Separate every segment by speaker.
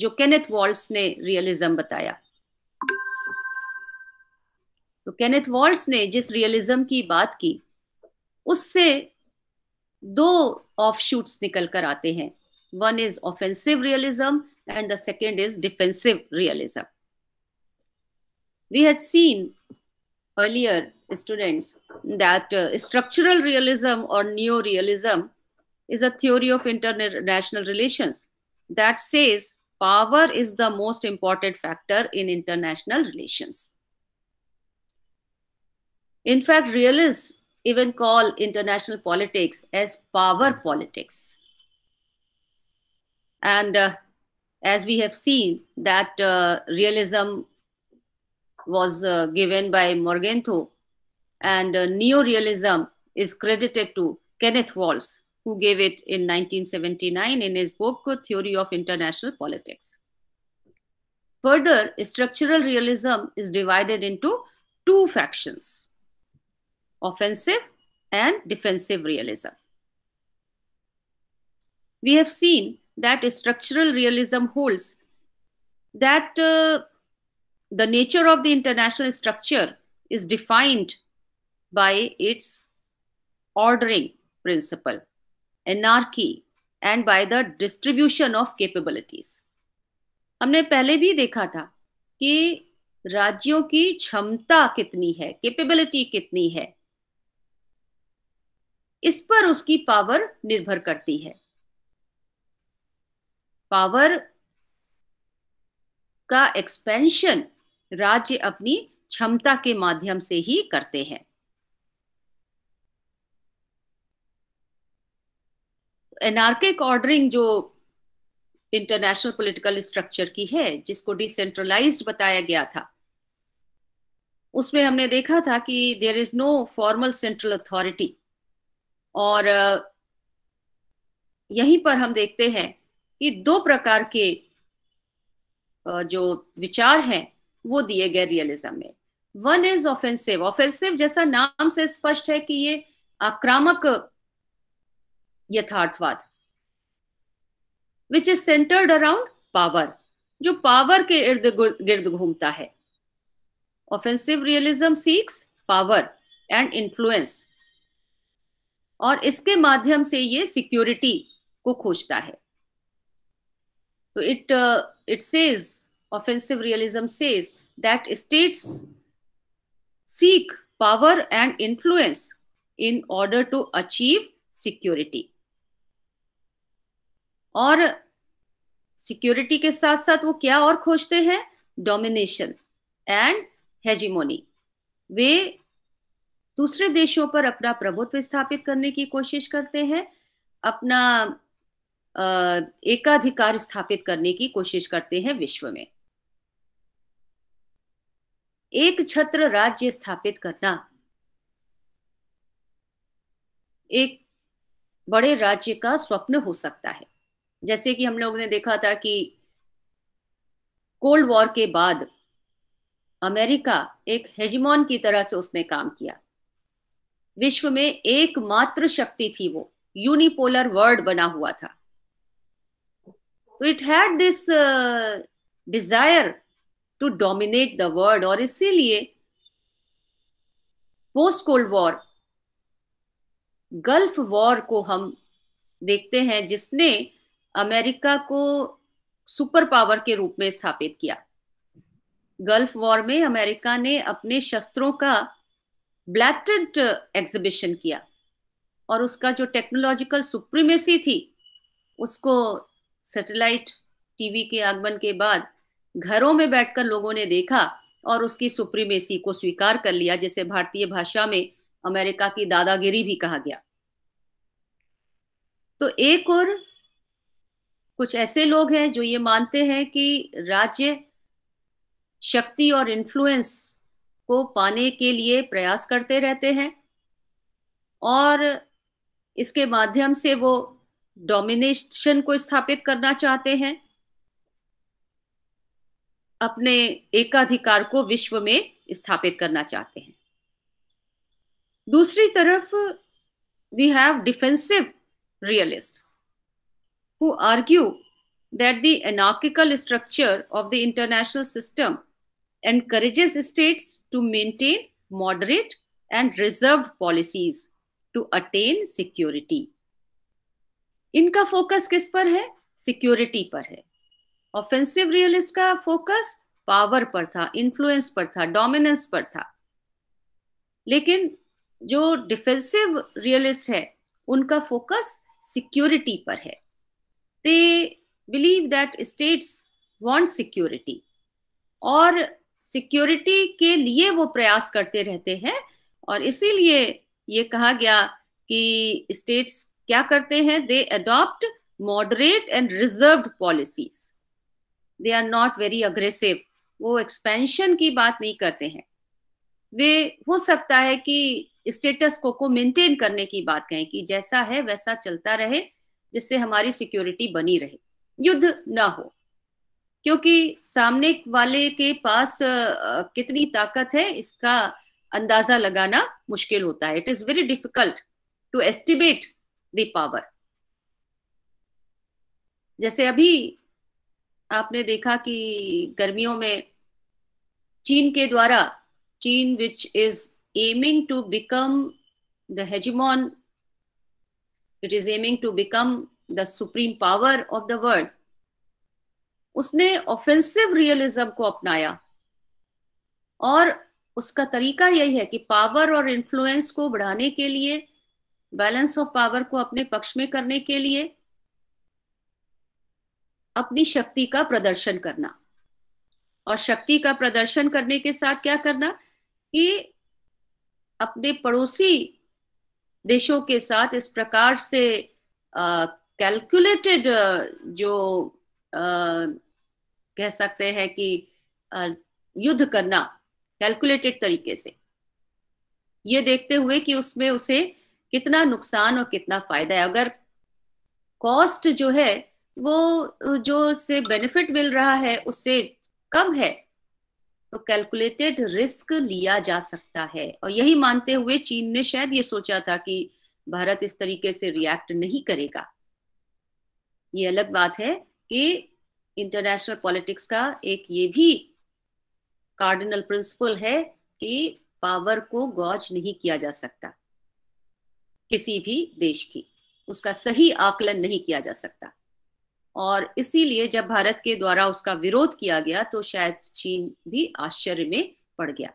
Speaker 1: जो Kenneth walls ने realism बताया तो केनेथ वॉल्स ने जिस रियलिज्म की बात की उससे दो ऑफ शूट निकल कर आते हैं one is offensive realism and the second is defensive realism we had seen earlier students that structural realism और new realism is a theory of international relations that says power is the most important factor in international relations. In fact, realists even call international politics as power politics. And uh, as we have seen that uh, realism was uh, given by Morgenthau and uh, neorealism is credited to Kenneth Walsh who gave it in 1979 in his book Theory of International Politics. Further, structural realism is divided into two factions, offensive and defensive realism. We have seen that structural realism holds that uh, the nature of the international structure is defined by its ordering principle anarchy and by the distribution of capabilities हमने पहले भी देखा था कि राज्यों की क्षमता कितनी है कैपेबिलिटी कितनी है इस पर उसकी पावर निर्भर करती है पावर का एक्सपेंशन राज्य अपनी क्षमता के माध्यम से ही करते हैं एनार्किक ऑर्डरिंग जो इंटरनेशनल पॉलिटिकल स्ट्रक्चर की है जिसको डिसेंट्रलाइज्ड बताया गया था उसमें हमने देखा था कि there is no formal central authority और यहीं पर हम देखते हैं कि दो प्रकार के जो विचार हैं वो दिए गए रियलिज्म में वन इज ऑफेंसिव ऑफेंसिव जैसा नाम से स्पष्ट है कि ये आक्रामक यथार्थवाद which is centred around power जो पावर के इर्द गिर्द घूमता है offensive realism seeks power and influence और इसके माध्यम से ये सिक्योरिटी को खोजता है तो it it says offensive realism says that states seek power and influence in order to achieve security और सिक्योरिटी के साथ साथ वो क्या और खोजते हैं डोमिनेशन एंड हेजिमोनी वे दूसरे देशों पर अपना प्रभुत्व स्थापित करने की कोशिश करते हैं अपना एकाधिकार स्थापित करने की कोशिश करते हैं विश्व में एक छत्र राज्य स्थापित करना एक बड़े राज्य का स्वप्न हो सकता है जैसे कि हम लोगों ने देखा था कि कोल्ड वॉर के बाद अमेरिका एक हेजिमोन की तरह से उसने काम किया विश्व में एकमात्र शक्ति थी वो यूनिपोलर वर्ल्ड बना हुआ था तो it had this desire to dominate the world और इसीलिए post cold war Gulf war को हम देखते हैं जिसने अमेरिका को सुपर पावर के रूप में स्थापित किया गल्फ वॉर में अमेरिका ने अपने शस्त्रों का ब्लैटेंट एग्जिबिशन किया और उसका जो टेक्नोलॉजिकल सुप्रीमेसी थी उसको सैटेलाइट टीवी के आगमन के बाद घरों में बैठकर लोगों ने देखा और उसकी सुप्रीमेसी को स्वीकार कर लिया जिसे भारतीय भाषा में अमेरिका की दादागिरी भी कहा गया तो एक और कुछ ऐसे लोग हैं जो ये मानते हैं कि राज्य शक्ति और इन्फ्लुएंस को पाने के लिए प्रयास करते रहते हैं और इसके माध्यम से वो डोमिनेशन को स्थापित करना चाहते हैं अपने एकाधिकार को विश्व में स्थापित करना चाहते हैं दूसरी तरफ we have defensive realist who argue that the anarchical structure of the international system encourages states to maintain moderate and reserved policies to attain security. इनका फोकस किस पर है सिक्योरिटी पर है ऑफेंसिव रियलिस्ट का फोकस पावर पर था influence पर था डोमिनेंस पर था लेकिन जो डिफेंसिव रियलिस्ट है उनका फोकस सिक्योरिटी पर है they believe that states want security और सिक्योरिटी के लिए वो प्रयास करते रहते हैं और इसीलिए ये कहा गया कि स्टेट्स क्या करते हैं they adopt moderate and reserve policies they are not very aggressive वो एक्सपेंशन की बात नहीं करते हैं वे हो सकता है कि स्टेटस को को मेंटेन करने की बात कहें कि जैसा है वैसा चलता रहे जिससे हमारी सिक्योरिटी बनी रहे युद्ध ना हो क्योंकि सामने वाले के पास कितनी ताकत है इसका अंदाजा लगाना मुश्किल होता है it is very difficult to estimate the power जैसे अभी आपने देखा कि गर्मियों में चीन के द्वारा चीन which is aiming to become the hegemon it is aiming to become the supreme power of the world उसने ऑफेंसिव रियलिज्म को अपनाया और उसका तरीका यही है कि पावर और इन्फ्लुएंस को बढ़ाने के लिए बैलेंस ऑफ पावर को अपने पक्ष में करने के लिए अपनी शक्ति का प्रदर्शन करना और शक्ति का प्रदर्शन करने के साथ क्या करना कि अपने पड़ोसी देशों के साथ इस प्रकार से कैलकुलेटेड जो कह सकते हैं कि युद्ध करना कैलकुलेटेड तरीके से ये देखते हुए कि उसमें उसे कितना नुकसान और कितना फायदा है अगर कॉस्ट जो है वो जो से बेनिफिट मिल रहा है उससे कम है तो कैलकुलेटेड रिस्क लिया जा सकता है और यही मानते हुए चीन ने शायद ये सोचा था कि भारत इस तरीके से रिएक्ट नहीं करेगा ये अलग बात है कि इंटरनेशनल पॉलिटिक्स का एक ये भी कार्डिनल प्रिंसिपल है कि पावर को गौज नहीं किया जा सकता किसी भी देश की उसका सही आकलन नहीं किया जा सकता और इसीलिए जब भारत के द्वारा उसका विरोध किया गया तो शायद चीन भी आश्चर्य में पड़ गया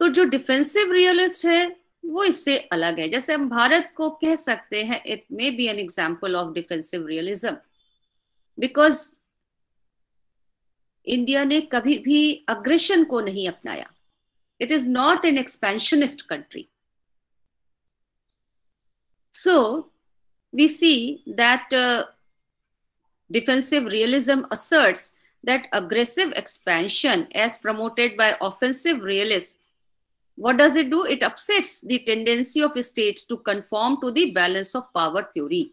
Speaker 1: तो जो डिफेंसिव रियलिस्ट है वो इससे अलग है जैसे हम भारत को कह सकते हैं it may be an example of defensive realism because India ने कभी भी अग्रेशन को नहीं अपनाया it is not an expansionist country so we see that uh, defensive realism asserts that aggressive expansion as promoted by offensive realists what does it do it upsets the tendency of states to conform to the balance of power theory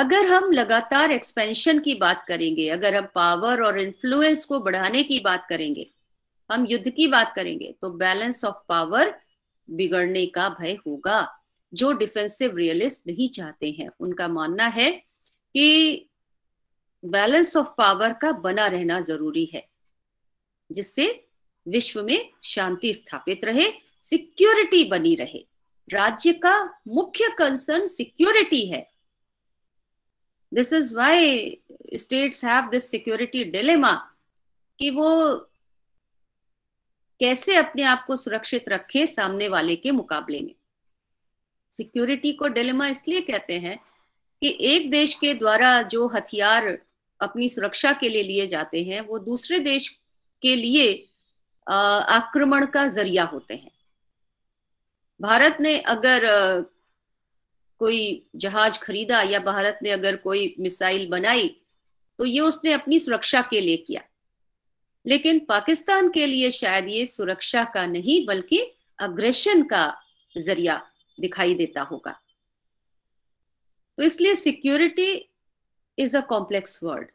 Speaker 1: अगर हम लगातार expansion की बात करेंगे अगर हम power और influence को बढ़ाने की बात करेंगे हम युद्ध की बात करेंगे तो बैलेंस ऑफ पावर बिगड़ने का भय होगा जो डिफेंसिव रियलिस्ट नहीं चाहते हैं उनका मानना है कि बैलेंस ऑफ पावर का बना रहना जरूरी है जिससे विश्व में शांति स्थापित रहे सिक्योरिटी बनी रहे राज्य का मुख्य कंसर्न सिक्योरिटी है this is why states have this security dilemma कि वो कैसे अपने आप को सुरक्षित रखे सामने वाले के मुकाबले में सिक्योरिटी को डिलेमा इसलिए कहते हैं कि एक देश के द्वारा जो हथियार अपनी सुरक्षा के लिए लिए जाते हैं वो दूसरे देश के लिए आक्रमण का जरिया होते हैं भारत ने अगर कोई जहाज खरीदा या भारत ने अगर कोई मिसाइल बनाई तो ये उसने अपनी सुरक्षा के लिए किया लेकिन पाकिस्तान के लिए शायद ये सुरक्षा का नहीं बल्कि अग्रेशन का जरिया दिखाई देता होगा तो इसलिए security is a complex word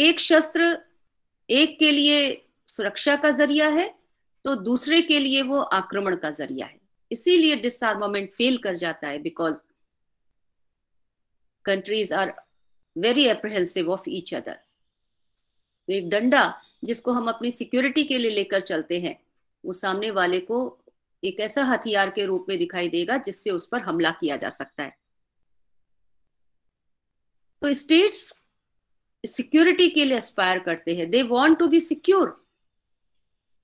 Speaker 1: एक शस्त्र एक के लिए सुरक्षा का जरिया है तो दूसरे के लिए वो आक्रमण का जरिया है इसीलिए डिसआर्मामेंट फेल कर जाता है because countries are very apprehensive of each other तो एक डंडा जिसको हम अपनी सिक्योरिटी के लिए लेकर चलते हैं वो सामने वाले को एक ऐसा हथियार के रूप में दिखाई देगा जिससे उस पर हमला किया जा सकता है तो स्टेट्स सिक्योरिटी के लिए एस्पायर करते हैं they want to be secure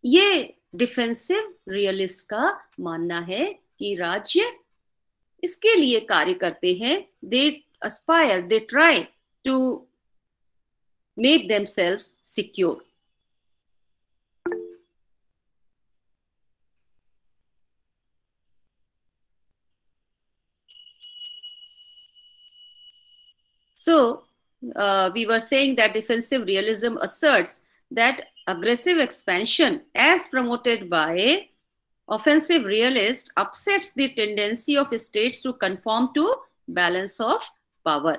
Speaker 1: ये डिफेंसिव रियलिस्ट का मानना है कि राज्य इसके लिए कार्य करते हैं they they try to make themselves secure So uh, we were saying that defensive realism asserts that aggressive expansion as promoted by offensive realists upsets the tendency of states to conform to balance of power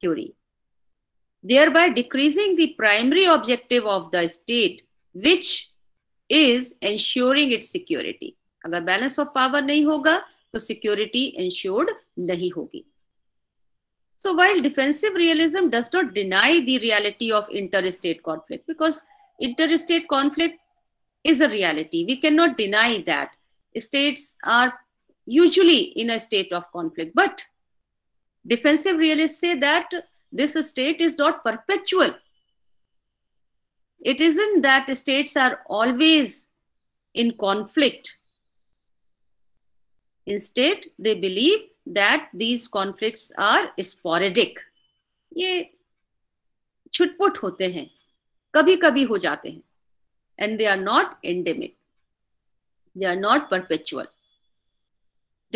Speaker 1: theory thereby decreasing the primary objective of the state which is ensuring its security agar balance of power nahi hoga to security ensured nahi hogi so while defensive realism does not deny the reality of interstate conflict, because interstate conflict is a reality, we cannot deny that. States are usually in a state of conflict, but defensive realists say that this state is not perpetual. It isn't that states are always in conflict. Instead, they believe that these conflicts are sporadic. ये छुटपुट होते हैं कभी कभी हो जाते हैं and they are not endemic they are not perpetual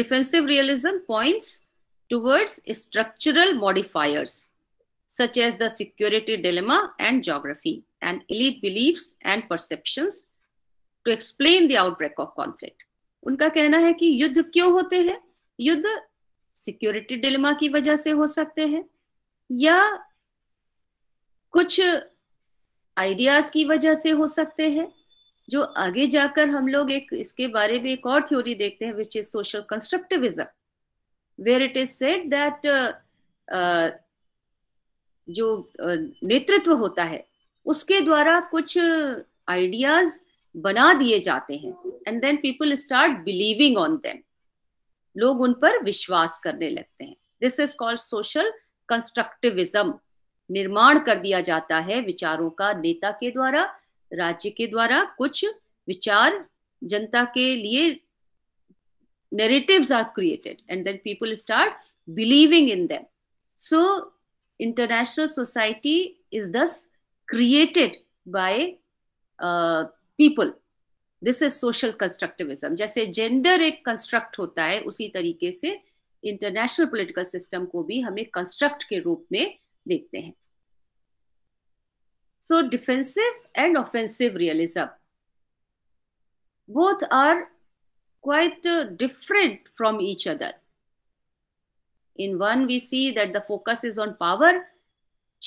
Speaker 1: defensive realism points towards structural modifiers such as the security dilemma and geography and elite beliefs and perceptions to explain the outbreak of conflict. उनका कहना है कि युद्ध क्यों होते हैं युद्ध security dilemma की वजह से हो सकते हैं या कुछ आइडियाज की वजह से हो सकते हैं जो आगे जाकर हम लोग एक इसके बारे में एक और थ्योरी देखते हैं which is social constructivism where it is said that जो uh, नेतृत्व होता है उसके द्वारा कुछ आइडियाज बना दिए जाते हैं and then people start believing on them लोग उन पर विश्वास करने लगते हैं this is called social constructivism निर्माण कर दिया जाता है विचारों का नेता के द्वारा राज्य के द्वारा कुछ विचार जनता के लिए narrative are created and then people start believing in them so international society is thus created by people this is social constructivism जैसे जेंडर एक कंस्ट्रक्ट होता है उसी तरीके से इंटरनेशनल पॉलिटिकल सिस्टम को भी हमें कंस्ट्रक्ट के रूप में देखते हैं so defensive and offensive realism both are quite different from each other in one we see that the focus is on power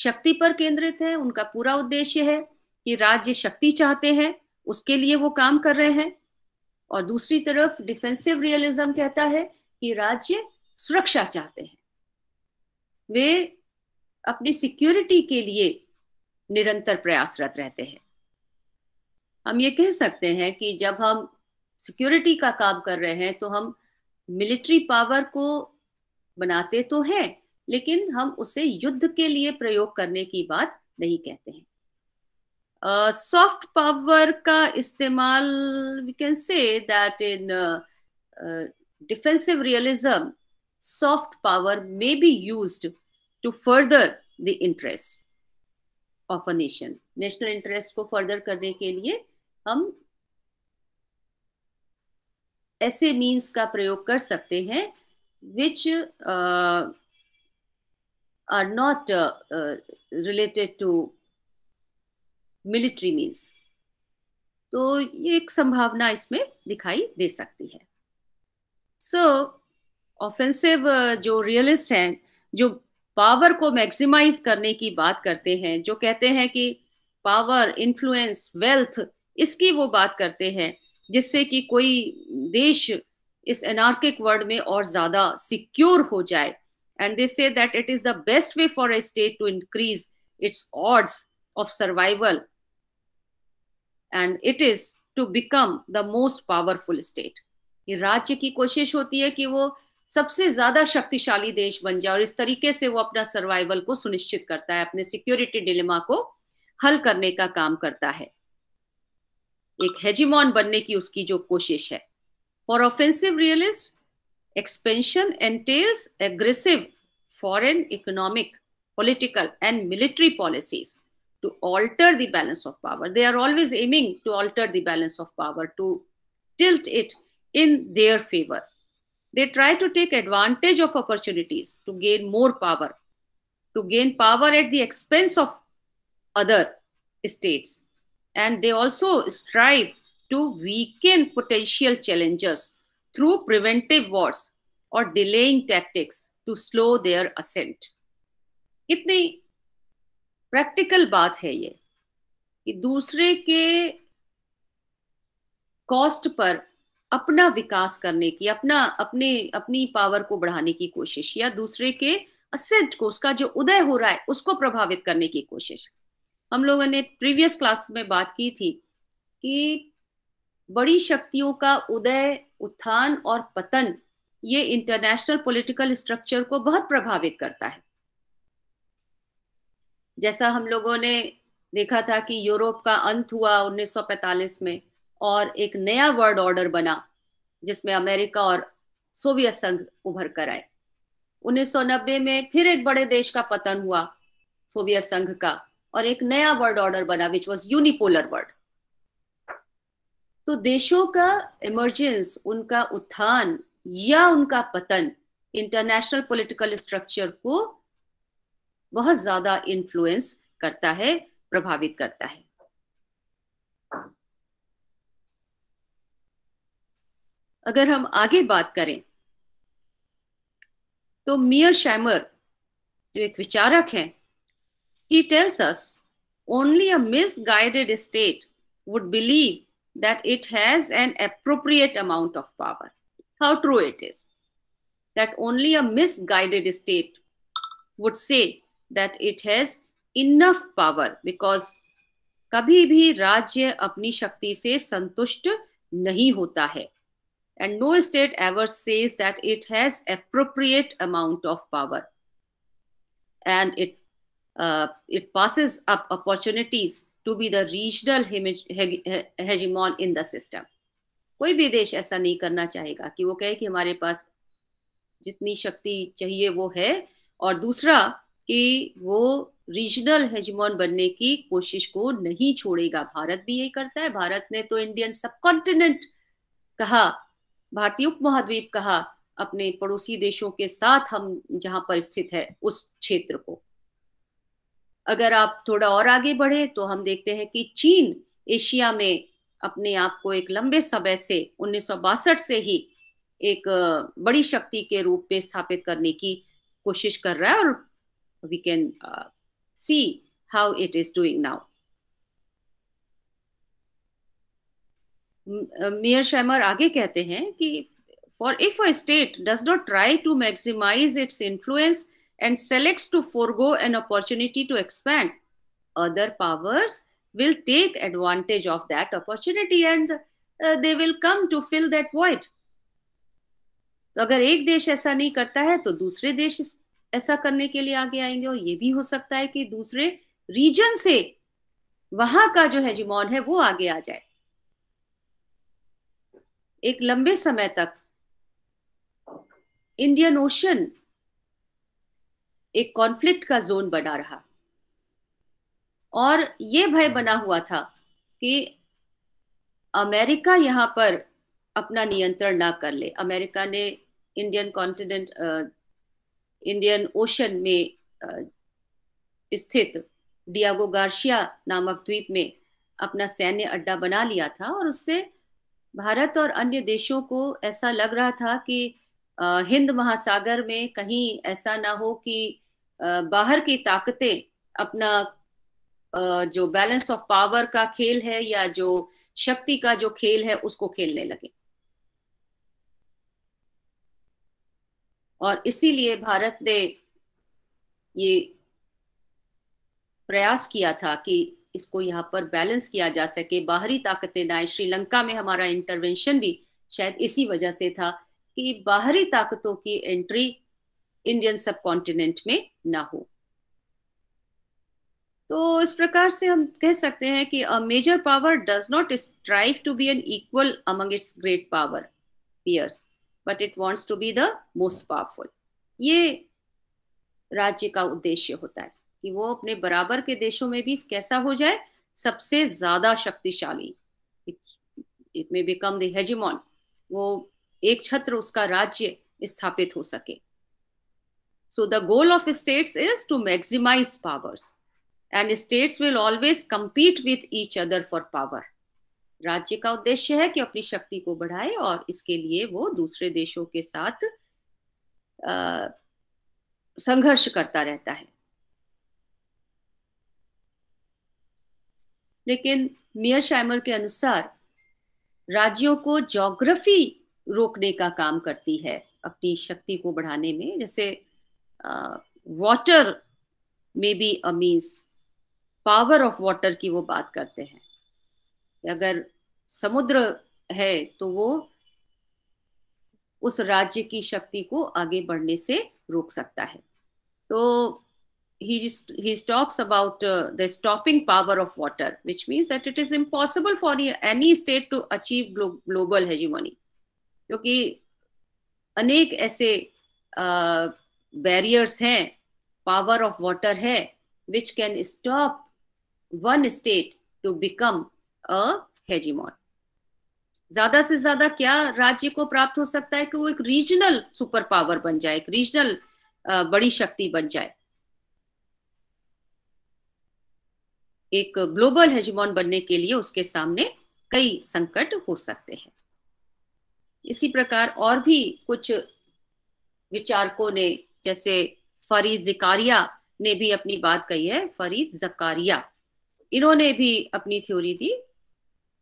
Speaker 1: शक्ति पर केंद्रित है उनका पूरा उद्देश्य है कि राज्य शक्ति चाहते हैं उसके लिए वो काम कर रहे हैं और दूसरी तरफ डिफेंसिव रियलिज्म कहता है कि राज्य सुरक्षा चाहते हैं वे अपनी सिक्योरिटी के लिए निरंतर प्रयासरत रहते हैं हम ये कह सकते हैं कि जब हम सिक्योरिटी का काम कर रहे हैं तो हम मिलिट्री पावर को बनाते तो हैं लेकिन हम उसे युद्ध के लिए प्रयोग करने की बात नहीं कहते हैं सॉफ्ट पावर का इस्तेमाल we can say that in defensive realism soft power may be used to further the interest of a nation national interest को फर्दर करने के लिए हम ऐसे मीन्स का प्रयोग कर सकते हैं which are not related to military means तो ये एक संभावना इसमें दिखाई दे सकती है सो ऑफेंसिव uh, जो रियलिस्ट हैं जो पावर को मैक्सिमाइज करने की बात करते हैं जो कहते हैं कि पावर इन्फ्लुएंस वेल्थ इसकी वो बात करते हैं जिससे कि कोई देश इस एनार्किक वर्ल्ड में और ज्यादा सिक्योर हो जाए and this say that it is the best way for a state to increase its odds of survival and it is to become the most powerful state ये राज्य की कोशिश होती है कि वो सबसे ज्यादा शक्तिशाली देश बन जाए और इस तरीके से वो अपना सर्वाइवल को सुनिश्चित करता है अपने सिक्योरिटी डिलेमा को हल करने का काम करता है एक हेजिमॉन बनने की उसकी जो कोशिश है for offensive realist expansion takes aggressive foreign economic political and military policies to alter the balance of power. They are always aiming to alter the balance of power, to tilt it in their favor. They try to take advantage of opportunities to gain more power, to gain power at the expense of other states. And they also strive to weaken potential challengers through preventive wars or delaying tactics to slow their ascent. इतनी practical बात है ये कि दूसरे के cost per अपना विकास करने की अपना अपने अपनी पावर को बढ़ाने की कोशिश या दूसरे के असेट को उसका जो उदय हो रहा है उसको प्रभावित करने की कोशिश हम लोगों ने प्रीवियस क्लास में बात की थी कि बड़ी शक्तियों का उदय उत्थान और पतन ये इंटरनेशनल पॉलिटिकल स्ट्रक्चर को बहुत प्रभावित करता है जैसा हम लोगों ने देखा था कि यूरोप का अंत हुआ 1945 में और एक नया वर्ल्ड ऑर्डर बना जिसमें अमेरिका और सोवियत संघ उभर कर आए 1990 में फिर एक बड़े देश का पतन हुआ सोवियत संघ का और एक नया वर्ल्ड ऑर्डर बना विच वॉज यूनिपोलर वर्ल्ड तो देशों का इमरजेंस उनका उत्थान या उनका पतन इंटरनेशनल पॉलिटिकल स्ट्रक्चर को बहुत ज्यादा इन्फ्लुएंस करता है प्रभावित करता है अगर हम आगे बात करें तो मियर शैमर जो एक विचारक है ही tells us only a misguided state would believe that it has an appropriate amount of power how true it is that only a guided state would say that it has enough power because कभी भी राज्य अपनी शक्ति से संतुष्ट नहीं होता है and no state ever says that it has appropriate amount of power and it it passes up opportunities to be the regional hegemon in the system कोई भी देश ऐसा नहीं करना चाहेगा कि वो कहे कि हमारे पास जितनी शक्ति चाहिए वो है और दूसरा कि वो रीजनल हेजमोन बनने की कोशिश को नहीं छोड़ेगा भारत भी यही करता है भारत ने तो इंडियन सब कहा भारतीय उपमहाद्वीप कहा अपने पड़ोसी देशों के साथ हम जहां पर स्थित है उस क्षेत्र को अगर आप थोड़ा और आगे बढ़े तो हम देखते हैं कि चीन एशिया में अपने आप को एक लंबे समय से उन्नीस से ही एक बड़ी शक्ति के रूप में स्थापित करने की कोशिश कर रहा है और we can uh, see how it is doing now. Mearsheimer आगे कहते हैं कि for if a state does not try to maximize its influence and selects to forego an opportunity to expand other powers will take advantage of that opportunity and uh, they will come to fill that void तो अगर एक देश ऐसा नहीं करता है तो दूसरे देश ऐसा करने के लिए आगे आएंगे और ये भी हो सकता है कि दूसरे रीजन से वहां का जो हेजिमोन है वो आगे आ जाए एक लंबे समय तक इंडियन ओशन एक कॉन्फ्लिक्ट का जोन बना रहा और ये भय बना हुआ था कि अमेरिका यहां पर अपना नियंत्रण ना कर ले अमेरिका ने इंडियन कॉन्टिनेंट इंडियन ओशन में स्थित डियागो गार्शिया नामक द्वीप में अपना सैन्य अड्डा बना लिया था और उससे भारत और अन्य देशों को ऐसा लग रहा था कि हिंद महासागर में कहीं ऐसा ना हो कि बाहर की ताकतें अपना जो बैलेंस ऑफ पावर का खेल है या जो शक्ति का जो खेल है उसको खेलने लगे और इसीलिए भारत ने ये प्रयास किया था कि इसको यहाँ पर बैलेंस किया जा सके बाहरी ताकतें ना आए श्रीलंका में हमारा इंटरवेंशन भी शायद इसी वजह से था कि बाहरी ताकतों की एंट्री इंडियन सब कॉन्टिनेंट में ना हो तो इस प्रकार से हम कह सकते हैं कि a major power does not strive to be an equal among its great power peers but it wants to be the most powerful ये राज्य का उद्देश्य होता है कि वो अपने बराबर के देशों में भी कैसा हो जाए सबसे ज्यादा शक्तिशाली इट में बिकम द हेजिमॉन वो एक छत्र उसका राज्य स्थापित हो सके so the goal of states is to maximize powers and states will always compete with each other for power राज्य का उद्देश्य है कि अपनी शक्ति को बढ़ाए और इसके लिए वो दूसरे देशों के साथ संघर्ष करता रहता है लेकिन मियर शाइमर के अनुसार राज्यों को जोग्राफी रोकने का काम करती है अपनी शक्ति को बढ़ाने में जैसे वाटर में बी अमीज पावर ऑफ वाटर की वो बात करते हैं अगर समुद्र है तो वो उस राज्य की शक्ति को आगे बढ़ने से रोक सकता है तो he he talks about uh, the stopping power of water which means that it is impossible for any state to achieve glo global hegemony क्योंकि अनेक ऐसे बैरियर्स हैं पावर ऑफ वाटर है which can stop one state to become a hegemon ज्यादा से ज्यादा क्या राज्य को प्राप्त हो सकता है कि वो एक रीजनल सुपर पावर बन जाए एक रीजनल बड़ी शक्ति बन जाए एक ग्लोबल हेजमोन बनने के लिए उसके सामने कई संकट हो सकते हैं इसी प्रकार और भी कुछ विचारकों ने जैसे फरीद जिकारिया ने भी अपनी बात कही है फरीद जकारिया इन्होंने भी अपनी थ्योरी दी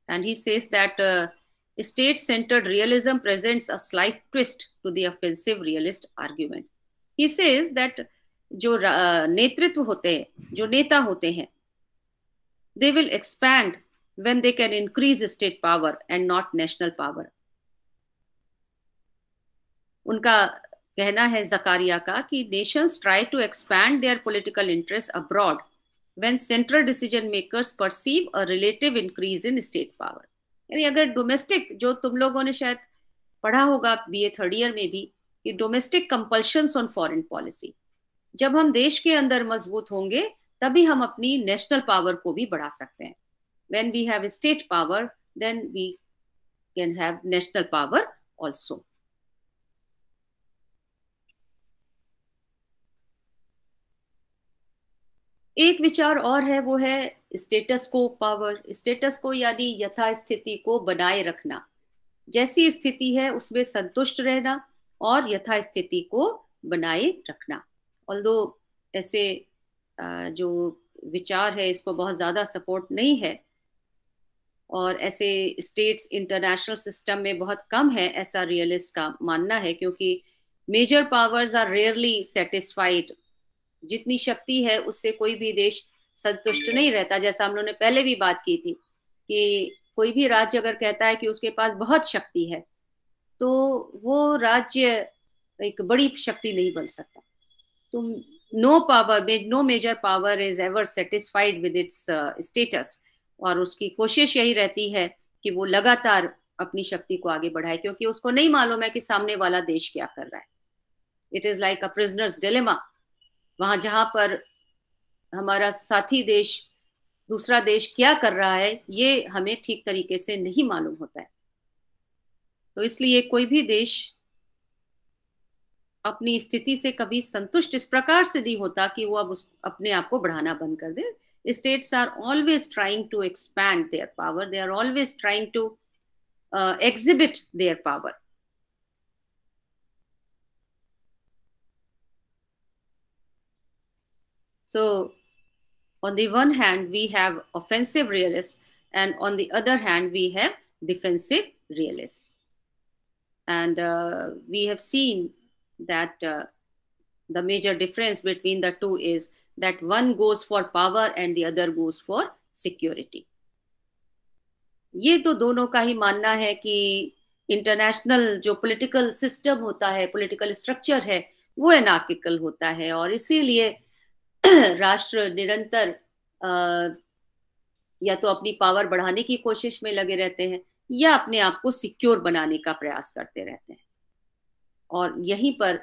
Speaker 1: And he says that uh, state centered realism presents a slight twist to the offensive realist argument. He says that जो नेतृत्व होते हैं जो नेता होते हैं they will expand when they can increase state power and not national power. उनका कहना है जकारिया का कि nations try to expand their political interest abroad when central decision makers perceive a relative increase in state power यानी अगर domestic जो तुम लोगों ने शायद पढ़ा होगा बीए थर्ड ईयर में भी कि domestic compulsion on foreign policy जब हम देश के अंदर मजबूत होंगे तभी हम अपनी नेशनल पावर को भी बढ़ा सकते हैं when we have state power then we can have national power also एक विचार और है वो है स्टेटस को पावर स्टेटस को यानी यथा स्थिति को बनाए रखना जैसी स्थिति है उसमें संतुष्ट रहना और यथा स्थिति को बनाए रखना दो ऐसे जो विचार है इसको बहुत ज़्यादा सपोर्ट नहीं है और ऐसे स्टेट्स इंटरनेशनल सिस्टम में बहुत कम है ऐसा रियलिस्ट का मानना है क्योंकि major powers are rarely satisfied जितनी शक्ति है उससे कोई भी देश संतुष्ट नहीं रहता जैसा हम लोगों ने पहले भी बात की थी कि कोई भी राज्य अगर कहता है कि उसके पास बहुत शक्ति है तो वो राज्य एक बड़ी शक्ति नहीं बन सकता तो no power no major power is ever satisfied with its status और उसकी कोशिश यही रहती है कि वो लगातार अपनी शक्ति को आगे बढ़ाए क्योंकि उसको नहीं मालूम है कि सामने वाला देश क्या कर रहा है it is like a prisoner's dilemma वहां जहां पर हमारा साथी देश दूसरा देश क्या कर रहा है ये हमें ठीक तरीके से नहीं मालूम होता है तो इसलिए कोई भी देश अपनी स्थिति से कभी संतुष्ट इस प्रकार से नहीं होता कि वो अब उस अपने आप को बढ़ाना बंद कर दे states are always trying to expand their power they are always trying to exhibit their power So, on the one hand, we have offensive realists, and on the other hand, we have defensive realists. And uh, we have seen that uh, the major difference between the two is that one goes for power and the other goes for security. ये तो दोनों का ही मानना है कि international जो political system होता है पॉलिटिकल स्ट्रक्चर है वो एनाकिकल होता है और इसीलिए राष्ट्र निरंतर या तो अपनी पावर बढ़ाने की कोशिश में लगे रहते हैं या अपने आप को सिक्योर बनाने का प्रयास करते रहते हैं और यहीं पर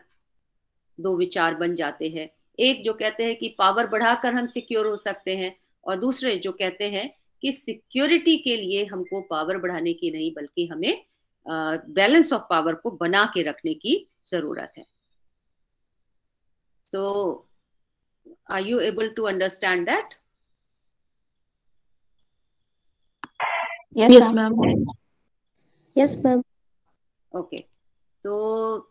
Speaker 1: दो विचार बन जाते हैं एक जो कहते हैं कि पावर बढ़ाकर हम सिक्योर हो सकते हैं और दूसरे जो कहते हैं कि सिक्योरिटी के लिए हमको पावर बढ़ाने की नहीं बल्कि हमें बैलेंस ऑफ पावर को बना के रखने की जरूरत है सो so, Are you able to understand that? Yes, yes ma'am. Yes, ma'am. Okay. So